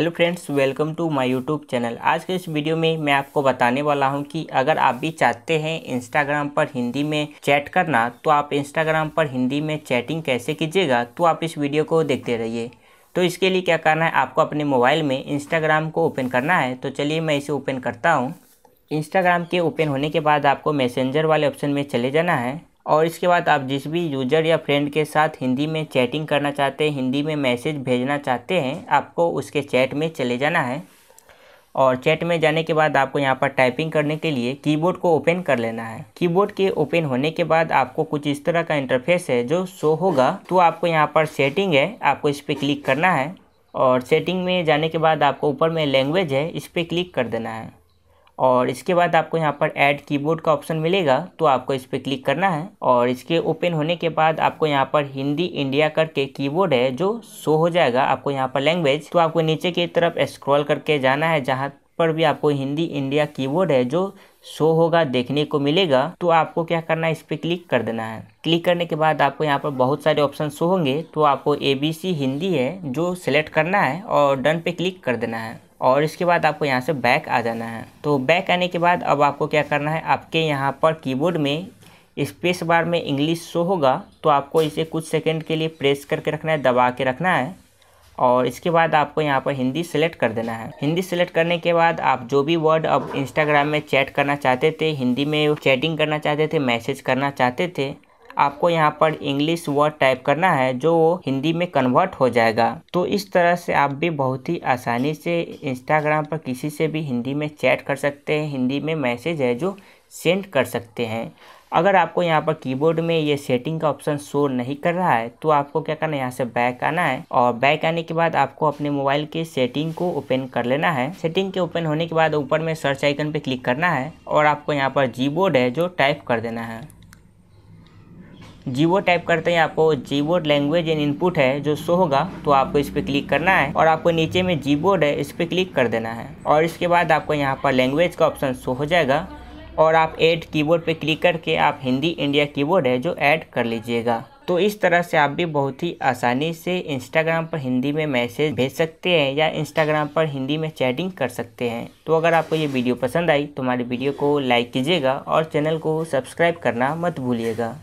hello friends welcome to my YouTube channel आज के इस वीडियो में मैं आपको बताने वाला हूं कि अगर आप भी चाहते हैं इंस्टाग्राम पर हिंदी में चैट करना तो आप इंस्टाग्राम पर हिंदी में चैटिंग कैसे कीजिएगा तो आप इस वीडियो को देखते रहिए तो इसके लिए क्या करना है आपको अपने मोबाइल में इंस्टाग्राम को ओपन करना है तो चलिए मैं इसे ओपन करता हूँ इंस्टाग्राम के ओपन होने के बाद आपको मैसेंजर वाले ऑप्शन में चले जाना है और इसके बाद आप जिस भी यूज़र या फ्रेंड के साथ हिंदी में चैटिंग करना चाहते हैं हिंदी में मैसेज भेजना चाहते हैं आपको उसके चैट में चले जाना है और चैट में जाने के बाद आपको यहाँ पर टाइपिंग करने के लिए कीबोर्ड को ओपन कर लेना है कीबोर्ड के ओपन होने के बाद आपको कुछ इस तरह का इंटरफेस है जो शो होगा तो आपको यहाँ पर सेटिंग है आपको इस पर क्लिक करना है और सेटिंग में जाने के बाद आपको ऊपर में लैंग्वेज है इस पर क्लिक कर देना है और इसके बाद आपको यहाँ पर ऐड कीबोर्ड का ऑप्शन मिलेगा तो आपको इस पर क्लिक करना है और इसके ओपन होने के बाद आपको यहाँ पर हिंदी इंडिया करके कीबोर्ड है जो शो हो जाएगा आपको यहाँ पर लैंग्वेज तो आपको नीचे की तरफ स्क्रॉल करके जाना है जहाँ पर भी आपको हिंदी इंडिया कीबोर्ड है जो शो होगा देखने को मिलेगा तो आपको क्या करना है इस पर क्लिक कर देना है क्लिक करने के बाद आपको यहाँ पर बहुत सारे ऑप्शन शो होंगे तो आपको ए हिंदी है जो सिलेक्ट करना है और डन पे क्लिक कर देना है और इसके बाद आपको यहाँ से बैक आ जाना है तो बैक आने के बाद अब आपको क्या करना है आपके यहाँ पर कीबोर्ड में स्पेस बार में इंग्लिश शो होगा तो आपको इसे कुछ सेकंड के लिए प्रेस करके रखना है दबा के रखना है और इसके बाद आपको यहाँ पर हिंदी सेलेक्ट कर देना है हिंदी सेलेक्ट करने के बाद आप जो भी वर्ड अब इंस्टाग्राम में चैट करना चाहते थे हिंदी में चैटिंग करना चाहते थे मैसेज करना चाहते थे आपको यहाँ पर इंग्लिश वर्ड टाइप करना है जो हिंदी में कन्वर्ट हो जाएगा तो इस तरह से आप भी बहुत ही आसानी से इंस्टाग्राम पर किसी से भी हिंदी में चैट कर सकते हैं हिंदी में मैसेज है जो सेंड कर सकते हैं अगर आपको यहाँ पर कीबोर्ड में ये सेटिंग का ऑप्शन शो नहीं कर रहा है तो आपको क्या करना है यहाँ से बैक आना है और बैक आने के बाद आपको अपने मोबाइल के सेटिंग को ओपन कर लेना है सेटिंग के ओपन होने के बाद ऊपर में सर्च आइकन पे क्लिक करना है और आपको यहाँ पर जी बोर्ड है जो टाइप कर देना है जीवो टाइप करते हैं आपको बोर्ड लैंग्वेज एंड इनपुट है जो शो होगा तो आपको इस पर क्लिक करना है और आपको नीचे में जीबोर्ड है इस पर क्लिक कर देना है और इसके बाद आपको यहाँ पर लैंग्वेज का ऑप्शन शो हो जाएगा और आप ऐड कीबोर्ड पे क्लिक करके आप हिंदी इंडिया कीबोर्ड है जो ऐड कर लीजिएगा तो इस तरह से आप भी बहुत ही आसानी से इंस्टाग्राम पर हिंदी में मैसेज भेज सकते हैं या इंस्टाग्राम पर हिंदी में चैटिंग कर सकते हैं तो अगर आपको ये वीडियो पसंद आई तो हमारी वीडियो को लाइक कीजिएगा और चैनल को सब्सक्राइब करना मत भूलिएगा